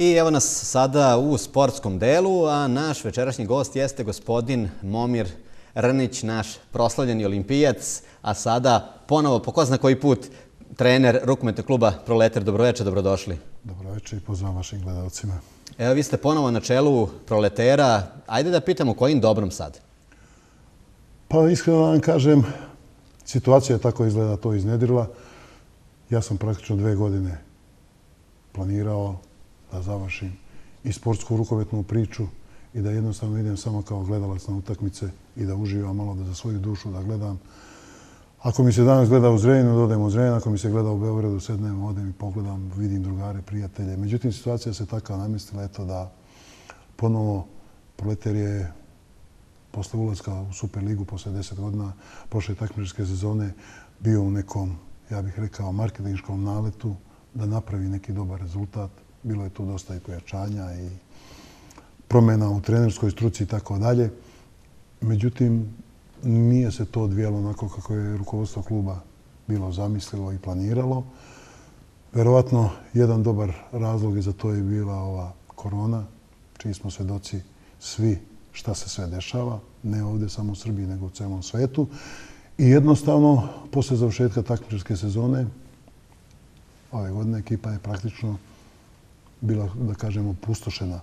I evo nas sada u sportskom delu, a naš večerašnji gost jeste gospodin Momir Rnić, naš proslavljeni olimpijac, a sada ponovo, po ko zna koji put, trener rukometnog kluba Proleter. Dobroveče, dobrodošli. Dobroveče i pozvam vašim gledalcima. Evo, vi ste ponovo na čelu Proletera. Ajde da pitamo kojim dobrom sad? Pa iskreno vam kažem, situacija je tako izgleda, to iznedirila. Ja sam praktično dve godine planirao, da završim i sportsku rukovetnu priču i da jednostavno idem samo kao gledalac na utakmice i da uživam malo da za svoju dušu da gledam. Ako mi se danas gleda u Zrenu, dodajem u Zrenu. Ako mi se gleda u Beogradu, sednem, odem i pogledam, vidim drugare, prijatelje. Međutim, situacija se tako namestila, eto da ponovo proletar je posle ulazka u Superligu, posle 10 godina prošle takmičarske sezone, bio u nekom, ja bih rekao, marketinškom naletu da napravi neki dobar rezultat bilo je tu dosta i pojačanja i promjena u trenerskoj struci i tako dalje. Međutim, nije se to odvijalo onako kako je rukovodstvo kluba bilo zamislilo i planiralo. Verovatno, jedan dobar razlog za to je bila ova korona, čiji smo svedoci svi šta se sve dešava, ne ovdje samo u Srbiji, nego u celom svetu. I jednostavno, posle završetka takmičarske sezone, ove godine ekipa je praktično bila, da kažemo, pustošena.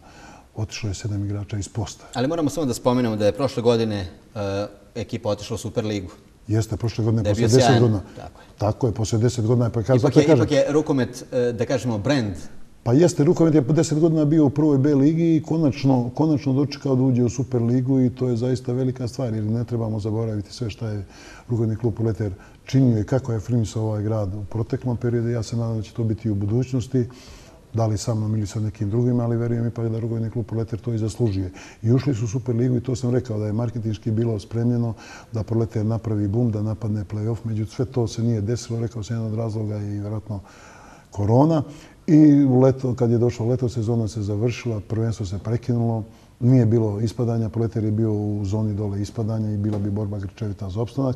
Otišlo je sedam igrača iz posta. Ali moramo samo da spomenemo da je prošle godine eh, ekipa otišla u Superligu. Jeste, prošle godine, posle deset godina. Tako je, posle deset godina. Ipak je rukomet, eh, da kažemo, brand. Pa jeste, rukomet je deset godina bio u prvoj B ligi i konačno dočekao da uđe u Superligu i to je zaista velika stvar jer ne trebamo zaboraviti sve šta je rukometni klub Leter činio i kako je frimisao ovaj grad u proteklom periodu. Ja se nadam da će to biti i u budućnosti da li sa mnom ili sa nekim drugim, ali verujem ipak da rugovini klub Proletar to i zaslužuje. I ušli su u Superligu i to sam rekao da je marketički bilo spremljeno da Proletar napravi bum, da napadne play-off. Međutim, sve to se nije desilo, rekao sam jedan od razloga i vjerojatno korona. I leto, kad je došlo leto, sezona se završila, prvenstvo se prekinulo, nije bilo ispadanja, Proletar je bio u zoni dole ispadanja i bila bi borba Grčevita za opstanak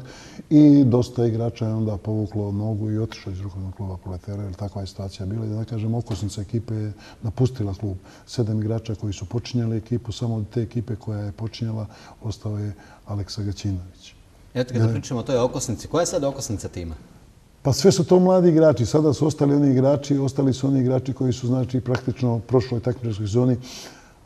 i dosta igrača je onda povuklo nogu i otišao iz rukovnog kluba Proletara, jer takva je situacija bila. I da kažem, okosnica ekipe je napustila klub. Sedam igrača koji su počinjali ekipu, samo od te ekipe koja je počinjala ostao je Aleksa Gaćinović. Eto, kada pričamo o toj okosnici, koja je sad okosnica tima? Pa sve su to mladi igrači. Sada su ostali oni igrači, ostali su oni igrači koji su, znači, praktično u prošloj takmičarskoj zoni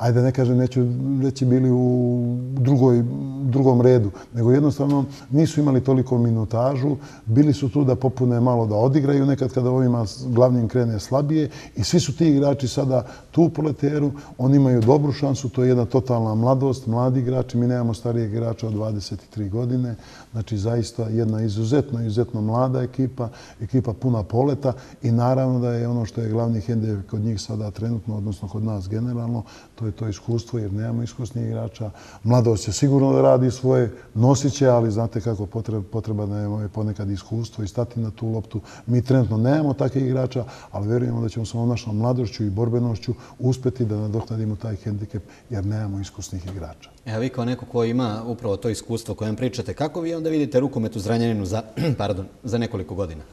ajde ne kažem, neću reći bili u drugoj, drugom redu, nego jednostavno nisu imali toliko minutažu, bili su tu da popune malo da odigraju nekad kada ovima glavnim krene slabije i svi su ti igrači sada tu u poleteru, oni imaju dobru šansu, to je jedna totalna mladost, mladi igrači, mi nemamo starijeg igrača od 23 godine, znači zaista jedna izuzetno, izuzetno mlada ekipa, ekipa puna poleta i naravno da je ono što je glavni hendev kod njih sada trenutno, odnosno kod nas generalno, to je to iskustvo jer nemamo iskusnih igrača. Mladost će sigurno da radi svoje, nosiće, ali znate kako potreba da imamo ponekad iskustvo i stati na tu loptu. Mi trenutno nemamo takve igrača, ali verujemo da ćemo sa ovom našom mladošću i borbenošću uspeti da nadoknadimo taj hendikep jer nemamo iskusnih igrača. Evo vi kao neko koji ima upravo to iskustvo kojem pričate, kako vi onda vidite rukometu Zranjaninu za, pardon, za nekoliko godina?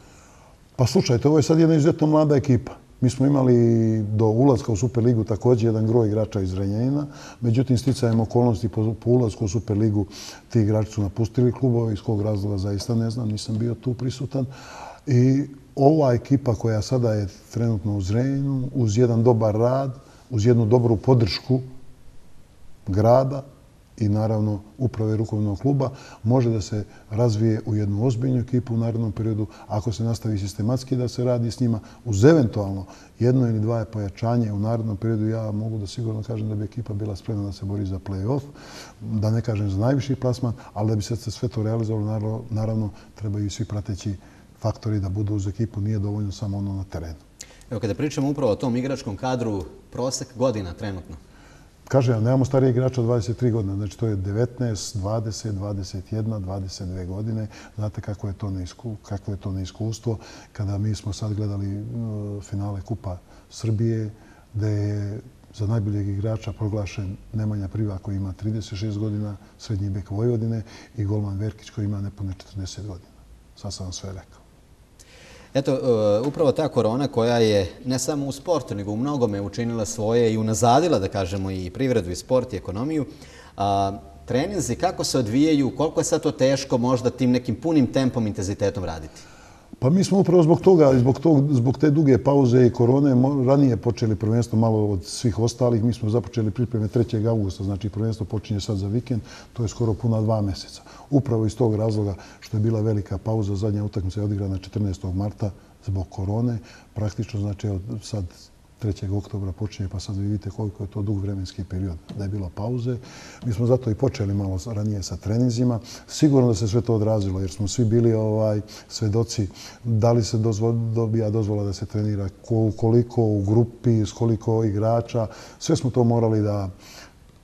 Pa slučajte, ovo je sad jedna izuzetno mlada ekipa. Mi smo imali do ulazka u Superligu također jedan groj igrača iz Renjanina. Međutim, sticajem okolnosti po ulazku u Superligu ti igrači su napustili klubove, iz kog razloga zaista ne znam, nisam bio tu prisutan. I ova ekipa koja sada je trenutno u Zrenjinu, uz jedan dobar rad, uz jednu dobru podršku grada, i naravno uprave rukovnog kluba, može da se razvije u jednu ozbiljnju ekipu u narednom periodu ako se nastavi sistematski da se radi s njima uz eventualno jedno ili dva pojačanje u narednom periodu. Ja mogu da sigurno kažem da bi ekipa bila spremna da se bori za play-off, da ne kažem za najviši plasman, ali da bi se sve to realizovalo, naravno trebaju svi prateći faktori da budu uz ekipu, nije dovoljno samo ono na terenu. Evo, kada pričamo upravo o tom igračkom kadru, prosek godina trenutno? Kaže, ali nemamo starije igrače od 23 godina, Znači, to je 19, 20, 21, 22 godine. Znate kako je to neiskustvo, kako je to neiskustvo. kada mi smo sad gledali e, finale Kupa Srbije, da je za najboljeg igrača proglašen Nemanja Priva koji ima 36 godina, srednji bek Vojvodine i Golman Verkić koji ima nepune 40 godina. Sad sam vam sve rekao. Eto, e, upravo ta korona koja je ne samo u sportu, nego u mnogome učinila svoje i unazadila, da kažemo, i privredu, i sport, i ekonomiju. Treninzi, kako se odvijaju, koliko je sad to teško možda tim nekim punim tempom, intenzitetom raditi? Pa mi smo upravo zbog toga, zbog, tog, zbog te duge pauze i korone, ranije počeli prvenstvo malo od svih ostalih, mi smo započeli pripreme 3. augusta, znači prvenstvo počinje sad za vikend, to je skoro puna dva meseca. Upravo iz tog razloga što je bila velika pauza, zadnja utakmica je odigrana 14. marta zbog korone, praktično znači od sad 3. oktobra počinje, pa sad vidite koliko je to dug vremenski period. Da je bilo pauze. Mi smo zato i počeli malo ranije sa trenizima. Sigurno da se sve to odrazilo, jer smo svi bili ovaj svedoci da li se dobija dozvola da se trenira, koliko u grupi, s koliko igrača. Sve smo to morali da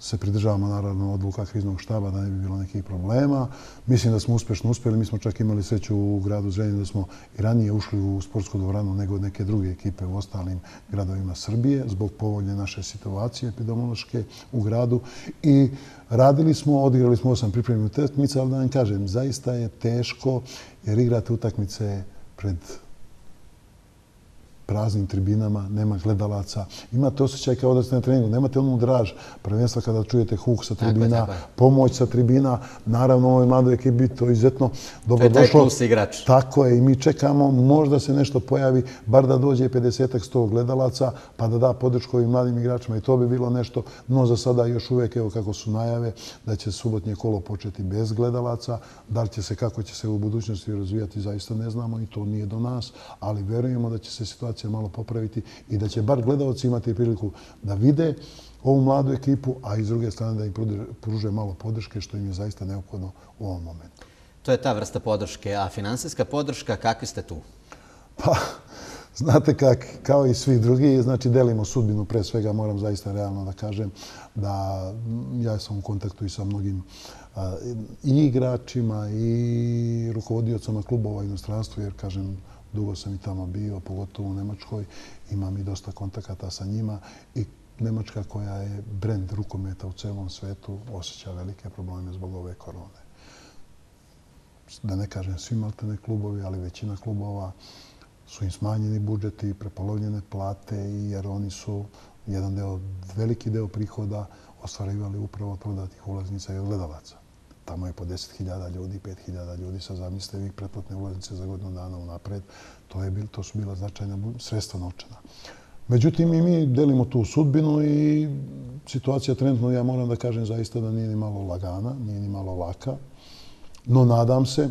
se pridržavamo naravno odluka kriznog štaba da ne bi bilo nekih problema. Mislim da smo uspješno uspjeli, mi smo čak imali sreću u gradu Zrenjanin da smo i ranije ušli u sportsku dvoranu nego neke druge ekipe u ostalim gradovima Srbije zbog povoljne naše situacije epidemiološke u gradu i radili smo, odigrali smo osam pripremljenih utakmica, ali da vam kažem, zaista je teško jer igrate utakmice pred praznim tribinama, nema gledalaca. Imate osjećaj kao da ste na treningu, nemate onu draž prvenstva kada čujete huk sa tribina, pomoć sa tribina. Naravno, ovoj mladoj ekipi to izuzetno dobro došlo. To je taj plus igrač. Tako je i mi čekamo, možda se nešto pojavi, bar da dođe 50-100 gledalaca, pa da da podršku ovim mladim igračima i to bi bilo nešto. No za sada još uvek, evo kako su najave, da će subotnje kolo početi bez gledalaca. Da li će se, kako će se u budućnosti razvijati, zaista ne znamo i to nije do nas, ali verujemo da će se situacija situacija malo popraviti i da će bar gledalci imati priliku da vide ovu mladu ekipu, a iz druge strane da im pruže malo podrške, što im je zaista neophodno u ovom momentu. To je ta vrsta podrške, a finansijska podrška, kakvi ste tu? Pa, znate kak, kao i svi drugi, znači delimo sudbinu pre svega, moram zaista realno da kažem da mm, ja sam u kontaktu i sa mnogim i igračima i rukovodijocama klubova u inostranstvu, jer kažem, dugo sam i tamo bio, pogotovo u Nemačkoj, imam i dosta kontakata sa njima i Nemačka koja je brend rukometa u celom svetu osjeća velike probleme zbog ove korone. Da ne kažem svi maltene klubovi, ali većina klubova su im smanjeni budžeti, prepolovljene plate, jer oni su jedan deo, veliki deo prihoda ostvarivali upravo od prodatih ulaznica i od gledalaca tamo je po 10.000 ljudi, 5.000 ljudi, sad zamislite vi pretplatne ulaznice za godinu dana unapred, to, je bil, to su bila značajna sredstva novčana. Međutim, i mi delimo tu sudbinu i situacija trenutno, ja moram da kažem zaista da nije ni malo lagana, nije ni malo laka, no nadam se,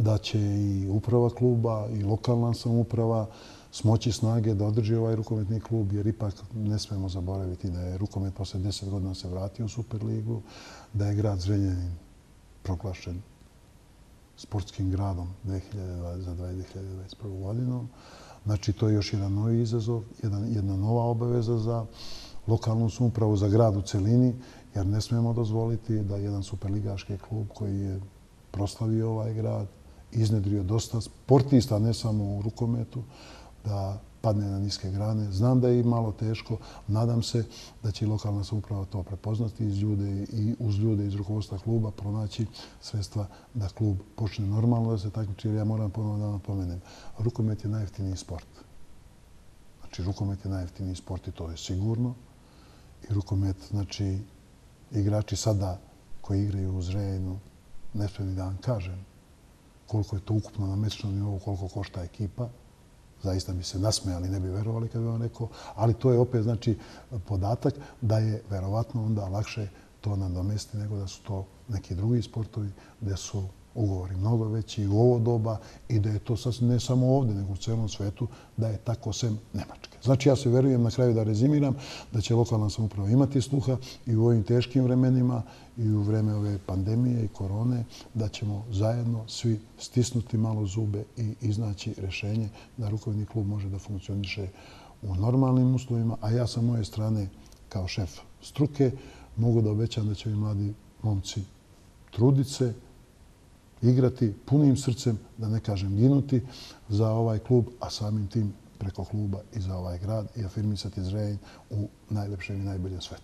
da će i uprava kluba i lokalna samuprava smoći snage da održi ovaj rukometni klub, jer ipak ne smemo zaboraviti da je rukomet posle 10 godina se vratio u Superligu, da je grad Zrenjanin proklašen sportskim gradom za 2021. godinu. Znači, to je još jedan novi izazov, jedna nova obaveza za lokalnu samupravu, za grad u celini, jer ne smemo dozvoliti da jedan superligaški klub koji je proslavio ovaj grad, iznedrio dosta sportista, ne samo u rukometu, da padne na niske grane. Znam da je i malo teško. Nadam se da će lokalna samuprava to prepoznati iz ljude i uz ljude iz rukovodstva kluba pronaći sredstva da klub počne normalno da se takmiči. Jer ja moram ponovno da vam pomenem. Rukomet je najeftiniji sport. Znači, rukomet je najeftiniji sport i to je sigurno. I rukomet, znači, igrači sada koji igraju u Zrejinu, da vam kažem, koliko je to ukupno na mesečnom nivou, koliko košta ekipa. Zaista bi se nasmejali, ne bi verovali kad bi vam rekao, ali to je opet znači podatak da je verovatno onda lakše to domesti nego da su to neki drugi sportovi gdje su ugovori mnogo veći u ovo doba i da je to sasvim ne samo ovdje, nego u celom svetu, da je tako sem Nemačke. Znači, ja se verujem na kraju da rezimiram da će lokalna samuprava imati sluha i u ovim teškim vremenima i u vreme ove pandemije i korone, da ćemo zajedno svi stisnuti malo zube i iznaći rešenje da rukovni klub može da funkcioniše u normalnim uslovima, a ja sa moje strane kao šef struke mogu da obećam da će ovi mladi momci truditi se, igrati punim srcem, da ne kažem ginuti za ovaj klub, a samim tim preko kluba i za ovaj grad i afirmisati Zrenjanin u najlepšem i najboljem svetu.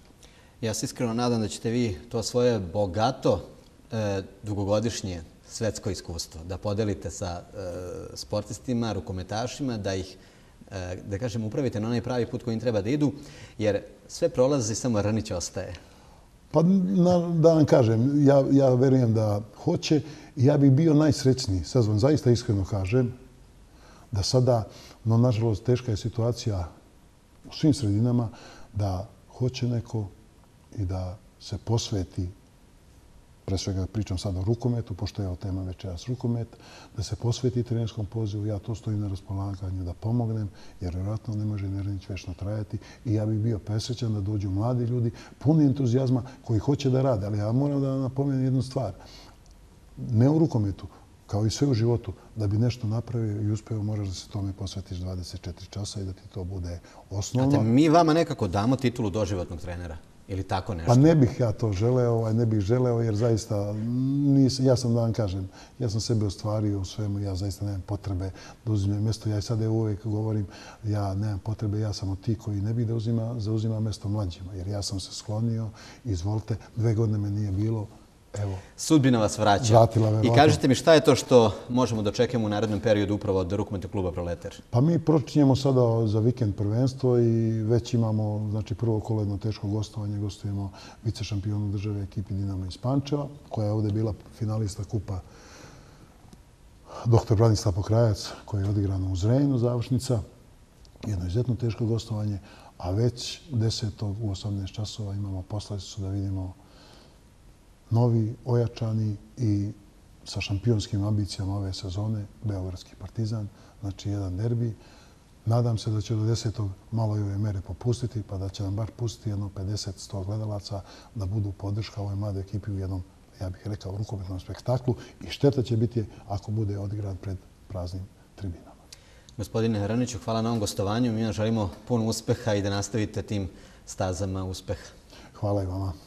Ja se iskreno nadam da ćete vi to svoje bogato e, dugogodišnje svetsko iskustvo da podelite sa e, sportistima, rukometašima, da ih e, da kažem, upravite na onaj pravi put kojim treba da idu, jer sve prolaze i samo Rnić ostaje. Pa na, da vam kažem, ja, ja verujem da hoće. Ja bih bio najsrećniji, sad vam zaista iskreno kažem, da sada, no nažalost teška je situacija u svim sredinama, da hoće neko i da se posveti pre svega pričam sad o rukometu, pošto je o tema večeras rukomet, da se posveti trenerskom pozivu, ja to stojim na raspolaganju da pomognem, jer vjerojatno ne može Nerenić večno trajati i ja bih bio presrećan da dođu mladi ljudi, puni entuzijazma koji hoće da rade. Ali ja moram da napomenu jednu stvar. Ne u rukometu, kao i sve u životu, da bi nešto napravio i uspeo, moraš da se tome posvetiš 24 časa i da ti to bude osnovno. Znate, mi vama nekako damo titulu doživotnog trenera ili tako pa nešto? Pa ne bih ja to želeo, ovaj, ne bih želeo jer zaista, nis, ja sam da vam kažem, ja sam sebe ostvario u svemu, ja zaista nemam potrebe da uzimam mjesto. Ja i sada uvijek govorim, ja nemam potrebe, ja sam od ti koji ne bih da uzima, zauzima mjesto mlađima. Jer ja sam se sklonio, izvolite, dve godine me nije bilo, Sudbina vas vraća. Vratila me. I kažete mi šta je to što možemo da očekujemo u narednom periodu upravo od rukometa kluba Proletar? Pa mi pročinjemo sada za vikend prvenstvo i već imamo znači, prvo kolo jedno teško gostovanje. Gostujemo vice šampionu države ekipi Dinamo iz Pančeva, koja je ovdje bila finalista kupa dr. Branislav Pokrajac, koja je odigrana u Zrenju završnica. Jedno izuzetno teško gostovanje, a već 10. u 18. časova imamo poslaticu da vidimo novi, ojačani i sa šampionskim ambicijama ove sezone, Beogradski partizan, znači jedan derbi. Nadam se da će do desetog malo i ove mere popustiti, pa da će nam bar pustiti jedno 50-100 gledalaca da budu podrška ovoj mlade ekipi u jednom, ja bih rekao, rukometnom spektaklu. I šteta će biti ako bude odigran pred praznim tribinama. Gospodine Hraniću, hvala na ovom gostovanju. Mi vam želimo pun uspeha i da nastavite tim stazama uspeha. Hvala i vama.